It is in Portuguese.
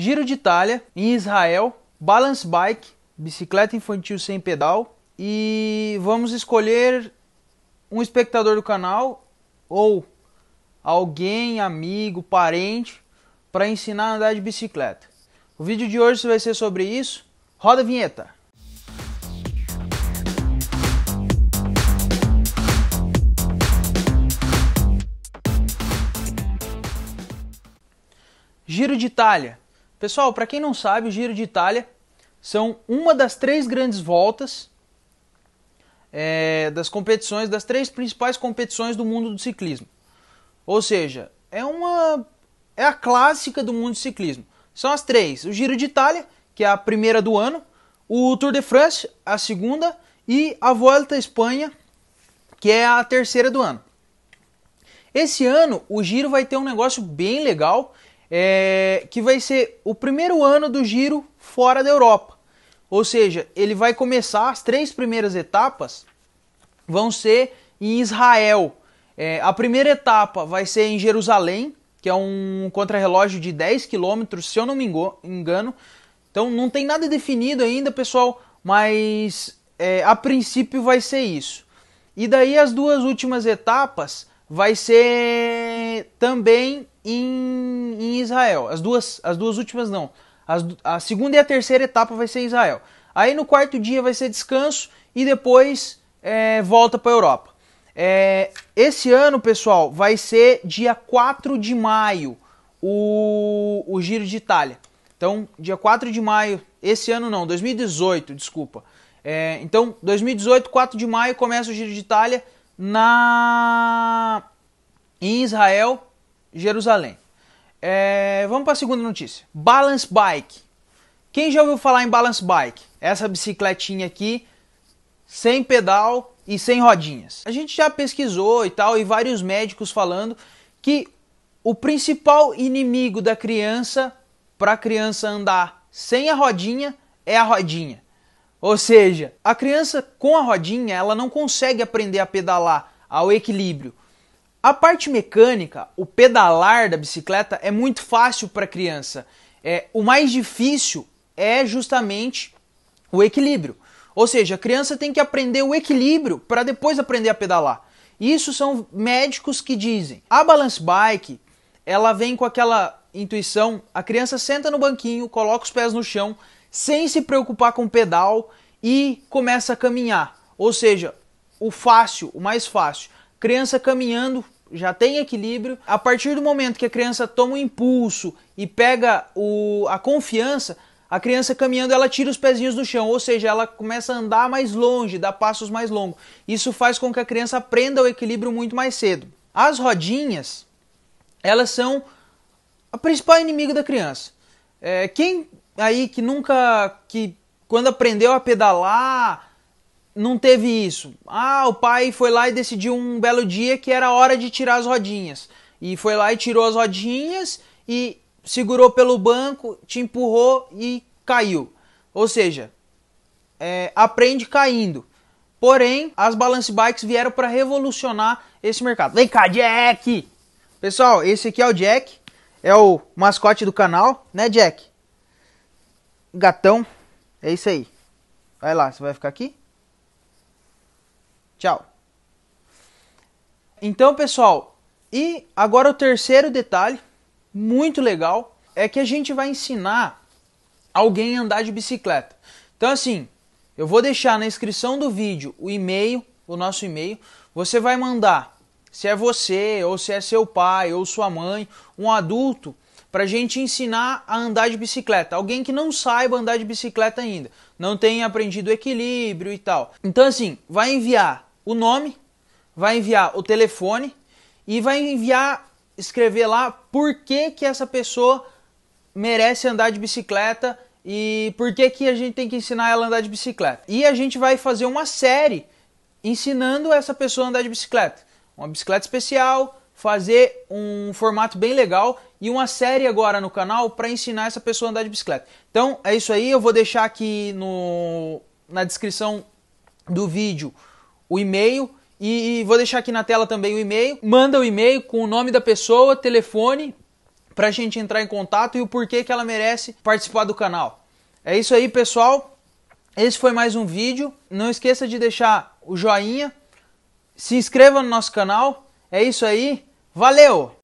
Giro de Itália, em Israel, Balance Bike, bicicleta infantil sem pedal e vamos escolher um espectador do canal ou alguém, amigo, parente para ensinar a andar de bicicleta. O vídeo de hoje vai ser sobre isso. Roda a vinheta. Giro de Itália Pessoal, para quem não sabe, o Giro de Itália são uma das três grandes voltas é, das competições, das três principais competições do mundo do ciclismo. Ou seja, é uma é a clássica do mundo do ciclismo. São as três: o Giro de Itália, que é a primeira do ano, o Tour de France, a segunda, e a Volta à Espanha, que é a terceira do ano. Esse ano o Giro vai ter um negócio bem legal é, que vai ser o primeiro ano do giro fora da Europa. Ou seja, ele vai começar, as três primeiras etapas vão ser em Israel. É, a primeira etapa vai ser em Jerusalém, que é um contrarrelógio de 10 quilômetros, se eu não me engano. Então não tem nada definido ainda, pessoal, mas é, a princípio vai ser isso. E daí as duas últimas etapas vai ser também em, em Israel. As duas, as duas últimas não. As, a segunda e a terceira etapa vai ser Israel. Aí no quarto dia vai ser descanso e depois é, volta para a Europa. É, esse ano, pessoal, vai ser dia 4 de maio o, o Giro de Itália. Então, dia 4 de maio, esse ano não, 2018, desculpa. É, então, 2018, 4 de maio, começa o Giro de Itália na em Israel Jerusalém. É, vamos para a segunda notícia. Balance Bike. Quem já ouviu falar em Balance Bike? Essa bicicletinha aqui, sem pedal e sem rodinhas. A gente já pesquisou e tal, e vários médicos falando que o principal inimigo da criança para a criança andar sem a rodinha é a rodinha. Ou seja, a criança com a rodinha, ela não consegue aprender a pedalar ao equilíbrio. A parte mecânica, o pedalar da bicicleta é muito fácil para criança. É, o mais difícil é justamente o equilíbrio. Ou seja, a criança tem que aprender o equilíbrio para depois aprender a pedalar. Isso são médicos que dizem. A balance bike, ela vem com aquela intuição, a criança senta no banquinho, coloca os pés no chão, sem se preocupar com o pedal e começa a caminhar. Ou seja, o fácil, o mais fácil criança caminhando já tem equilíbrio. A partir do momento que a criança toma um impulso e pega o, a confiança, a criança caminhando ela tira os pezinhos do chão, ou seja, ela começa a andar mais longe, dá passos mais longos. Isso faz com que a criança aprenda o equilíbrio muito mais cedo. As rodinhas, elas são a principal inimiga da criança. É, quem aí que nunca, que quando aprendeu a pedalar, não teve isso. Ah, o pai foi lá e decidiu um belo dia que era hora de tirar as rodinhas. E foi lá e tirou as rodinhas e segurou pelo banco, te empurrou e caiu. Ou seja, é, aprende caindo. Porém, as balance bikes vieram para revolucionar esse mercado. Vem cá, Jack! Pessoal, esse aqui é o Jack, é o mascote do canal, né, Jack? Gatão, é isso aí. Vai lá, você vai ficar aqui? Tchau. Então, pessoal, e agora o terceiro detalhe, muito legal, é que a gente vai ensinar alguém a andar de bicicleta. Então, assim, eu vou deixar na inscrição do vídeo o e-mail, o nosso e-mail. Você vai mandar, se é você, ou se é seu pai, ou sua mãe, um adulto, para a gente ensinar a andar de bicicleta. Alguém que não saiba andar de bicicleta ainda, não tenha aprendido equilíbrio e tal. Então, assim, vai enviar o nome, vai enviar o telefone e vai enviar, escrever lá por que, que essa pessoa merece andar de bicicleta e por que, que a gente tem que ensinar ela a andar de bicicleta. E a gente vai fazer uma série ensinando essa pessoa a andar de bicicleta. Uma bicicleta especial, fazer um formato bem legal e uma série agora no canal para ensinar essa pessoa a andar de bicicleta. Então é isso aí, eu vou deixar aqui no, na descrição do vídeo o e-mail e, vou deixar aqui na tela também o e-mail. Manda o e-mail com o nome da pessoa, telefone, para a gente entrar em contato e o porquê que ela merece participar do canal. É isso aí, pessoal. Esse foi mais um vídeo. Não esqueça de deixar o joinha, se inscreva no nosso canal. É isso aí. Valeu!